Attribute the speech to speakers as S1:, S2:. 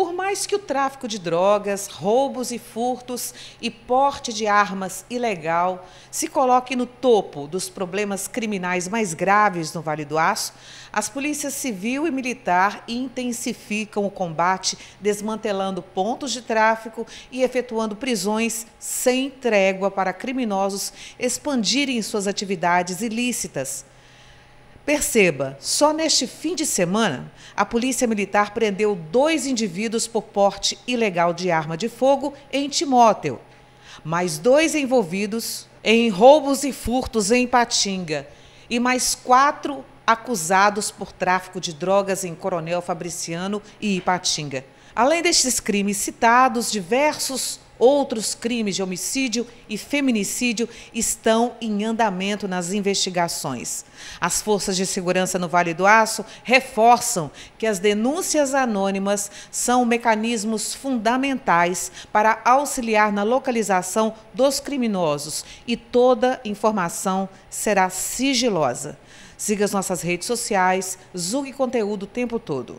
S1: Por mais que o tráfico de drogas, roubos e furtos e porte de armas ilegal se coloque no topo dos problemas criminais mais graves no Vale do Aço, as polícias civil e militar intensificam o combate, desmantelando pontos de tráfico e efetuando prisões sem trégua para criminosos expandirem suas atividades ilícitas Perceba, só neste fim de semana, a Polícia Militar prendeu dois indivíduos por porte ilegal de arma de fogo em Timóteo, mais dois envolvidos em roubos e furtos em Patinga e mais quatro acusados por tráfico de drogas em Coronel Fabriciano e Ipatinga. Além destes crimes citados, diversos Outros crimes de homicídio e feminicídio estão em andamento nas investigações. As forças de segurança no Vale do Aço reforçam que as denúncias anônimas são mecanismos fundamentais para auxiliar na localização dos criminosos e toda informação será sigilosa. Siga as nossas redes sociais, Zug Conteúdo o tempo todo.